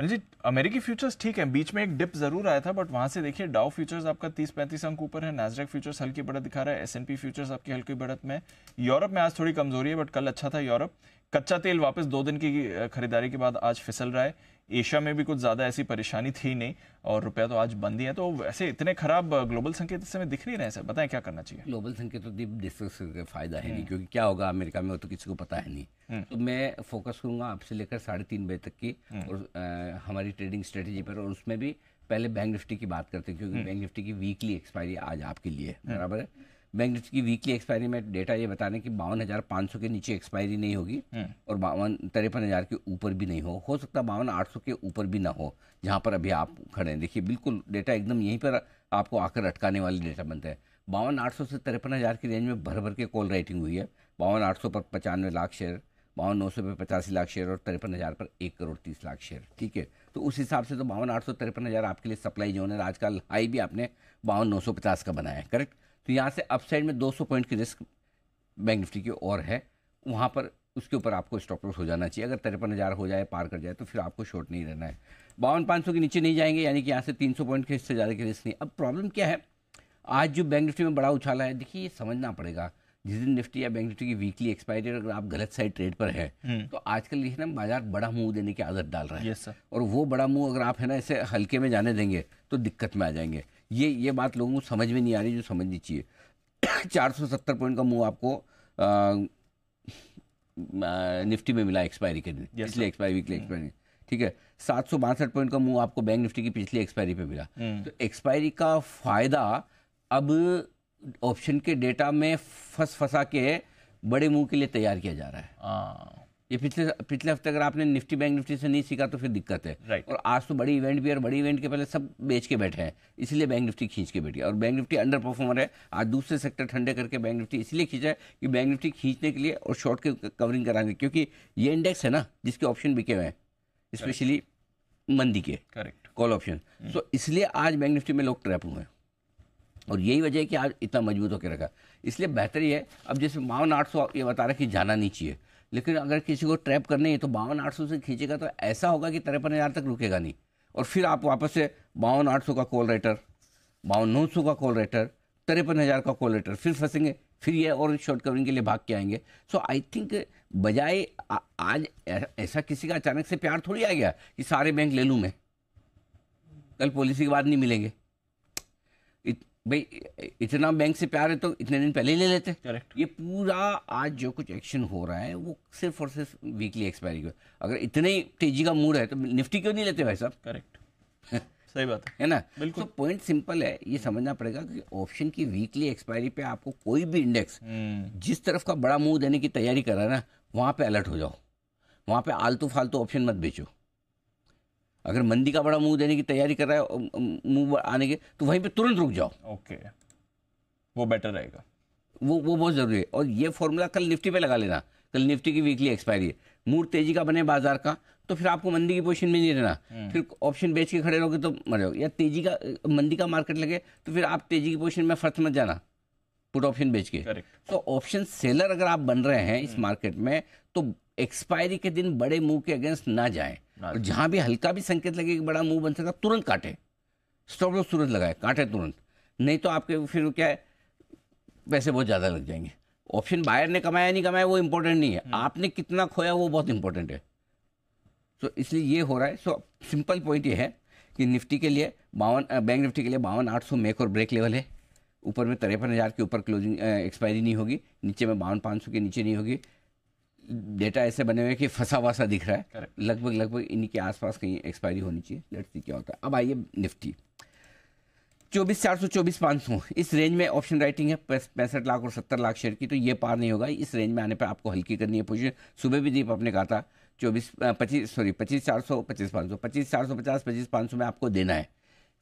अनिल जी अमेरिकी फ्यूचर्स ठीक है बीच में एक डिप जरूर आया था बट वहां से देखिए डाउ फ्यूचर्स आपका तीस पैंतीस अंक ऊपर है नाजडेक फ्यूचर्स हल्की बढ़त दिखा रहा है एस फ्यूचर्स आपकी हल्की बढ़त में यूरोप में आज थोड़ी कमजोरी है बट कल अच्छा था यूरोप कच्चा तेल वापस दो दिन की खरीदारी के बाद आज फिसल रहा है एशिया में भी कुछ ज़्यादा ऐसी परेशानी थी नहीं और रुपया तो आज बंद ही है तो ऐसे इतने खराब ग्लोबल संकेत इस समय दिख नहीं रहे सर बताएं क्या करना चाहिए ग्लोबल संकेत तो दीप डिस्कस फायदा है नहीं हम्म। क्योंकि क्या होगा अमेरिका में वो तो किसी को पता है नहीं हम्म। तो मैं फोकस करूंगा आपसे लेकर साढ़े तीन बजे तक की हम्म। और हमारी ट्रेडिंग स्ट्रेटेजी पर और उसमें भी पहले बैंक निफ्टी की बात करते हैं क्योंकि बैंक निफ्टी की वीकली एक्सपायरी आज आपके लिए बराबर है बैंक की वीकली एक्सपायरी में डेटा ये बताने की बावन हज़ार पाँच सौ के नीचे एक्सपायरी नहीं होगी हम्म। और बावन तिरपन हज़ार के ऊपर भी नहीं हो हो सकता बावन आठ सौ के ऊपर भी ना हो जहाँ पर अभी आप खड़े हैं देखिए बिल्कुल डेटा एकदम यहीं पर आपको आकर अटकाने वाली डेटा बनता है बावन आठ सौ से तिरपन हज़ार की रेंज में भर भर के कॉल राइटिंग हुई है बावन आठ सौ पर पचानवे लाख शेयर बावन नौ सौ पर पचासी लाख शेयर और तिरपन हज़ार पर एक करोड़ तीस लाख शेयर ठीक है तो उस हिसाब से तो बावन आठ सौ तिरपन हज़ार आपके लिए सप्लाई जोन है आजकल हाई भी आपने बावन नौ सौ पचास का बनाया है करेक्ट तो यहाँ से अपसाइड में 200 पॉइंट की रिस्क बैंक निफ्टी की और है वहाँ पर उसके ऊपर आपको स्टॉप लॉस हो जाना चाहिए अगर तिरपन हज़ार हो जाए पार कर जाए तो फिर आपको शॉर्ट नहीं रहना है बावन पाँच सौ के नीचे नहीं जाएंगे यानी कि यहाँ से तीन सौ पॉइंट के इससे ज़्यादा की रिस्क नहीं अब प्रॉब्लम क्या है आज जो बैंक निफ्टी में बड़ा उछाला है देखिए ये समझना पड़ेगा जिस दिन निफ्टी या बैंक निफ्टी की वीकली एक्सपायरी डेट अगर आप गलत साइड ट्रेड पर है हम्म। तो आजकल ये ना बाजार बड़ा मुंह देने की आदत डाल रहा है और वो बड़ा मुंह अगर आप है ना इसे हल्के में जाने देंगे तो दिक्कत में आ जाएंगे ये ये बात लोगों को समझ में नहीं आ रही जो समझनी चाहिए चार सौ सत्तर पॉइंट का मुंह आपको आ, निफ्टी में मिला एक्सपायरी के दिन पिछले एक्सपायरी वीकली hmm. एक्सपायरी ठीक है सात सौ बासठ पॉइंट का मुंह आपको बैंक निफ्टी की पिछली एक्सपायरी पे मिला hmm. तो एक्सपायरी का फायदा अब ऑप्शन के डेटा में फंस फंसा के बड़े मुंह के लिए तैयार किया जा रहा है हाँ। ये पिछले पिछले हफ्ते अगर आपने निफ्टी बैंक निफ्टी से नहीं सीखा तो फिर दिक्कत है right. और आज तो बड़ी इवेंट भी है और बड़ी इवेंट के पहले सब बेच के बैठे हैं इसलिए बैंक निफ्टी खींच के बैठी और बैंक निफ्टी अंडर परफॉर्मर है आज दूसरे सेक्टर ठंडे करके बैंक निफ्टी इसलिए खींचा है कि बैंक निफ्टी खींचने के लिए और शॉर्ट के कवरिंग कराने क्योंकि ये इंडेक्स है ना जिसके ऑप्शन बिके हुए हैं स्पेशली मंदी के करेक्ट कॉल ऑप्शन सो इसलिए आज बैंक निफ्टी में लोग ट्रैप हुए हैं और यही वजह है कि आज इतना मजबूत होकर रखा इसलिए बेहतर ही है अब जैसे मावन आठ सौ ये बता रहा है कि जाना नहीं चाहिए लेकिन अगर किसी को ट्रैप करने है तो बावन आठ सौ से खींचेगा तो ऐसा होगा कि तिरपन हज़ार तक रुकेगा नहीं और फिर आप वापस से बावन आठ सौ का कॉल राइटर बावन नौ सौ का कॉल राइटर तिरपन हज़ार का कॉल राइटर फिर फंसेंगे फिर ये और शॉर्ट कवरिंग के लिए भाग के आएंगे सो आई थिंक बजाय आज ऐसा किसी का अचानक से प्यार थोड़ी आ गया कि सारे बैंक ले लूँ मैं कल पॉलिसी के बाद नहीं मिलेंगे भाई इतना बैंक से प्यार है तो इतने दिन पहले ही ले लेते करेक्ट ये पूरा आज जो कुछ एक्शन हो रहा है वो सिर्फ और सिर्फ वीकली एक्सपायरी का अगर इतने ही तेजी का मूड है तो निफ्टी क्यों नहीं लेते भाई साहब करेक्ट सही बात है ना बिल्कुल तो पॉइंट सिंपल है ये समझना पड़ेगा कि ऑप्शन की वीकली एक्सपायरी पे आपको कोई भी इंडेक्स हम्म। जिस तरफ का बड़ा मुंह देने की तैयारी कर रहा है ना वहाँ पे अलर्ट हो जाओ वहाँ पे आलतू फालतू ऑप्शन मत बेचो अगर मंदी का बड़ा मुंह देने की तैयारी कर रहा है मुंह आने के तो वहीं पे तुरंत रुक जाओ ओके okay. वो बेटर रहेगा वो वो बहुत ज़रूरी है और ये फॉर्मूला कल निफ्टी पे लगा लेना कल निफ्टी की वीकली एक्सपायरी है मूड तेजी का बने बाजार का तो फिर आपको मंदी की पोजीशन में नहीं रहना हम्म। फिर ऑप्शन बेच के खड़े रहोगे तो मर जाओ या तेजी का मंदी का मार्केट लगे तो फिर आप तेजी की पोजिशन में फर्थ मत जाना पुट ऑप्शन बेच के तो ऑप्शन सेलर अगर आप बन रहे हैं इस मार्केट हम्म। में तो एक्सपायरी के दिन बड़े मूव के अगेंस्ट ना जाए और जहाँ भी हल्का भी संकेत लगे कि बड़ा मूव बन सकता तुरंत काटे स्टॉप लॉस तुरंत लगाए काटे तुरंत नहीं तो आपके फिर क्या है पैसे बहुत ज़्यादा लग जाएंगे ऑप्शन बायर ने कमाया नहीं कमाया वो इंपॉर्टेंट नहीं है हम्म। आपने कितना खोया वो बहुत इंपॉर्टेंट है सो इसलिए ये हो रहा है सो सिंपल पॉइंट ये है कि निफ्टी के लिए बावन बैंक निफ्टी के लिए बावन आठ सौ मेक और ब्रेक लेवल है ऊपर में तिरपन हज़ार के ऊपर क्लोजिंग एक्सपायरी नहीं होगी नीचे में बावन पाँच सौ के नीचे नहीं होगी डेटा ऐसे बने हुए हैं कि फंसा वासा दिख रहा है लगभग लगभग इन्हीं के आसपास कहीं एक्सपायरी होनी चाहिए लेट्स सी क्या होता है अब आइए निफ्टी चौबीस चार सौ चौबीस पाँच सौ इस रेंज में ऑप्शन राइटिंग है पैंसठ लाख और सत्तर लाख शेयर की तो ये पार नहीं होगा इस रेंज में आने पर आपको हल्की करनी है पोजिशन सुबह भी दीप आपने कहा था चौबीस पच्चीस सॉरी पच्चीस चार सौ पच्चीस पाँच सौ पच्चीस चार सौ पचास पच्चीस पाँच सौ में आपको देना है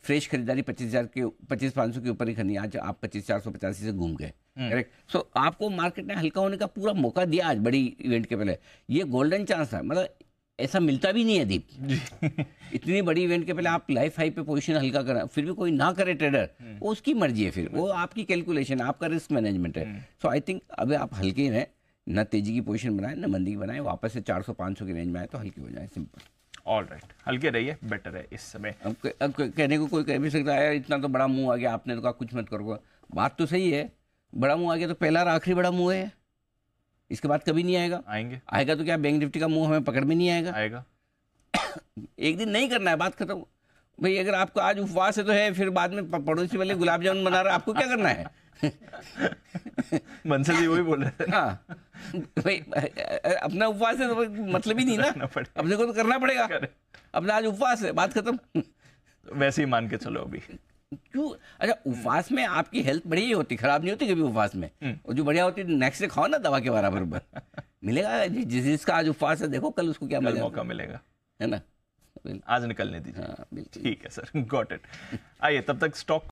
फ्रेश खरीदारी पच्चीस हजार के पच्चीस पांच सौ के ऊपर ही खरीदी आज आप पच्चीस चार सौ पचासी से घूम गए करेक्ट हम्म। सो आपको मार्केट ने हल्का होने का पूरा मौका दिया आज बड़ी इवेंट के पहले ये गोल्डन चांस था मतलब ऐसा मिलता भी नहीं है दीप इतनी बड़ी इवेंट के पहले आप लाइफ हाई पे पोजीशन हल्का करा फिर भी कोई ना करे ट्रेडर हम्म। वो उसकी मर्जी है फिर वो आपकी कैलकुलेशन आपका रिस्क मैनेजमेंट है सो आई थिंक अभी आप हल्के रहें ना तेजी की पोजीशन बनाए ना मंदी की बनाए वापस से 400 500 की रेंज में आए तो हल्की हो जाए सिंपल ऑल राइट हल्के रहिए बेटर है इस समय अब, अब कहने को कोई कह भी सकता है इतना तो बड़ा मुंह आ गया आपने तो कहा कुछ मत करोगा बात तो सही है बड़ा मुंह आ गया तो पहला और आखिरी बड़ा मुंह है इसके बाद कभी नहीं आएगा आएंगे आएगा तो क्या बैंक निफ्टी का मुंह हमें पकड़ में नहीं आएगा आएगा एक दिन नहीं करना है बात खत्म भाई अगर आपको आज उपवास है तो है फिर बाद में पड़ोसी वाले गुलाब जामुन बना रहा है आपको क्या करना है मनसा वही बोल रहे थे हाँ भाई अपना उपवास है तो मतलब ही नहीं ना अपने को तो करना पड़ेगा अपना आज उपवास है बात खत्म तो वैसे ही मान के चलो अभी क्यों अच्छा उपवास में आपकी हेल्थ बढ़िया ही होती खराब नहीं होती कभी उपवास में हम्म। और जो बढ़िया होती नेक्स्ट डे खाओ ना दवा के बराबर बरबर मिलेगा जिस जिसका आज उपवास है देखो कल उसको क्या मिलेगा मौका मिलेगा है ना आज निकलने दीजिए हाँ, ठीक है सर गॉट इट आइए तब तक स्टॉक